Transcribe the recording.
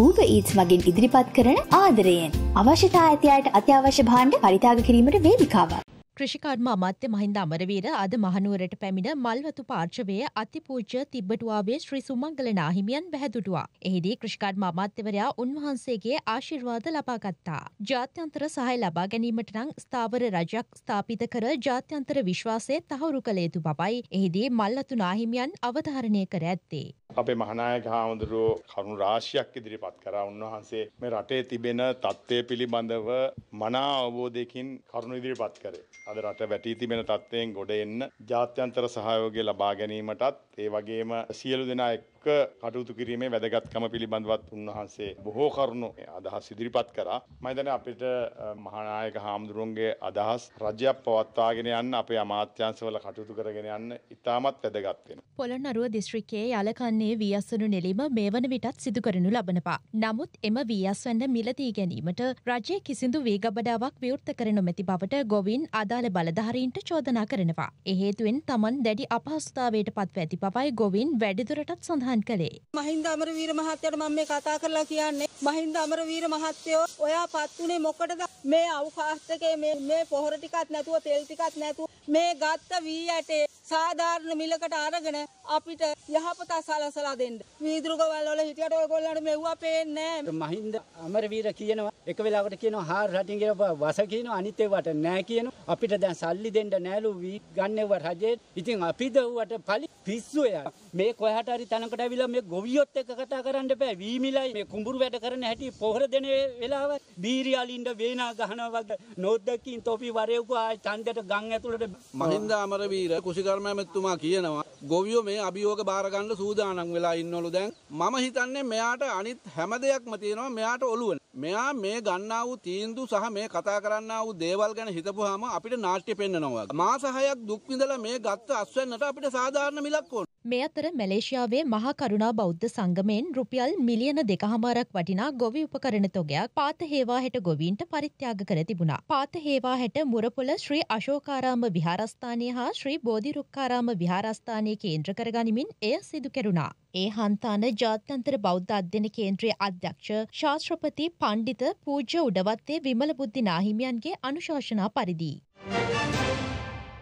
ඌබ ඊත්ස් මගින් ඉදිරිපත් කරන ආදරයෙන් අවශ්‍යතා ඇතියට අත්‍යවශ්‍ය භාණ්ඩ පරිතාග කිරීමට වේදිකාව. ්‍රෂිකාර්ම අමත්‍ය මහින්ද අමරවීර අද මහනුවරට පැමිණ මල්වතු පාර්ශවය අතිපූජ්‍ය තිබ්බටුවාවේ ශ්‍රී සුමංගල නාහිමියන් බැහැදුටවා. එහිදී ක්‍රෂිකාර්ම අමාත්‍යවරයා උන්වහන්සේගේ ආශිර්වාද ලබාගත්තා. ජාත්‍යන්තර සහය ලබා ගැනීමට නං ස්ථාවර රජක් ස්ථාපිත කර ජාත්‍යන්තර විශ්වාසය තහවුරු කළේතු බවයි එහිදී මල්ලතු නාහිමියන් අවධාරණය කර ඇත්තේ. අපේ මහනායක හාමුදුරුවෝ කරුණු රාශියක් ඉදිරිපත් කරා උන්වහන්සේ මේ රටේ තිබෙන තත්ත්වය පිළිබඳව මනා අවබෝධයකින් කරුණු ඉදිරිපත් කරේ. අද රට වැටී තිබෙන තත්ත්වයෙන් ගොඩ එන්න ජාත්‍යන්තර සහයෝගය ලබා ගැනීමටත් ඒ වගේම සියලු දෙනා එක්ක කටයුතු කිරීමේ වැදගත්කම පිළිබඳවත් උන්වහන්සේ බොහෝ කරුණු අදහස් ඉදිරිපත් කරා. මම හිතන්නේ අපිට මහානායක හාමුදුරුවන්ගේ අදහස් රජයක් පවත්වාගෙන යන්න අපේ අමාත්‍යාංශවල කටයුතු කරගෙන යන්න ඉතාමත් වැදගත් වෙනවා. පොළොන්නරුව දිස්ත්‍රික්කයේ යලකන්නේ නිර්මාණයේ වියස්සනු නෙලීම මේ වන විටත් සිදු කරනු ලබනවා. නමුත් එම වියස්වැන්න මිලදී ගැනීමට රජය කිසිදු වේගබඩාවක් විවෘත කර නොමැති බවට ගොවින් අදාළ බලධාරීන්ට චෝදනා කරනවා. එහේතුවෙන් තමන් දැඩි අපහස්ථාවයට පත්ව ඇති පවයි ගොවින් වැඩිදුරටත් සඳහන් කළේ. මහින්ද අමරවීර මහත්තයට මම මේ කතා කරලා කියන්නේ මහින්ද අමරවීර මහත්තයෝ ඔයා පත් වුණේ මොකටද මේ අවකාශකේ මේ මේ පොහොර ටිකත් නැතුව තෙල් ටිකත් නැතුව මේ ගත්ත වී ඇටේ සාධාරණ මිලකට අරගෙන අපිට යහපත සලස සලසලා දෙන්න. වීදුරු ගවල් වල හිටියට ඔයගොල්ලන්ට මෙව්වා පේන්නේ නැහැ. මහින්ද අමරවීර කියනවා එක වෙලාවකට කියනවා හා රටින් කියලා වස කියනවා අනිත් ඒවට නැහැ කියනවා. අපිට දැන් සල්ලි දෙන්න නැලු වී ගන්නව රජේ. ඉතින් අපි දව්වට පලි පිස්සු එයා. මේ කොහට හරි තැනකට ඇවිල්ලා මේ ගොවියොත් එක්ක කතා කරන්න බෑ. වීමිලයි මේ කුඹුරු වැඩ කරන හැටි පොහොර දෙන වෙලාව බීරි අලින්ද වේනා ගහනවා වගේ නෝද්දකින් තොපි වරේකෝ ආ ඡන්දයට ගම් ඇතුළට මහින්ද අමරවීර කුසිකර්ම ඇමතුමා කියනවා ගොවියෝ මේ අභියෝග බාර ගන්න සූදානම් වෙලා ඉන්නවලු දැන්. මම හිතන්නේ මෙයාට අනිත් හැම දෙයක්ම තියෙනවා මෙයාට ඔළුව. මෙයා මේ ගන්නා වූ තීන්දුව සහ මේ කතා කරන්නා වූ දේවල් ගැන හිතපුවාම අපිට නාට්‍ය පෙන්නනවා. මාස 6ක් දුක් විඳලා මේ ගත්ත අස්වැන්නට අපිට සාධාරණ මිල ඉලක්ක ඕන. මේ අතර මැලේසියාවේ මහා කරුණා බෞද්ධ සංගමයෙන් රුපියල් මිලියන දෙකහමාරක් වටිනා ගොවි උපකරණ තොගයක් පාත හේවාහැට ගොවීන්ට පරිත්‍යාග කර තිබුණා. පාත හේවාහැට මුරපොළ ශ්‍රී අශෝකාරාම විහාරස්ථානය හා ශ්‍රී බෝධිරුක්කාරාම විහාරස්ථානය කේන්ද්‍ර කරගනිමින් එය සිදු කෙරුණා. ඒ හන්තාන ජාත්‍යන්තර බෞද්ධ අධ්‍යන කේන්ද්‍රයේ අධ්‍යක්ෂ ශාස්ත්‍රපති පණ්ඩිත පූජ්‍ය උඩවත්තේ විමල බුද්ධි නාහිමියන්ගේ අනුශාසනා පරිදි.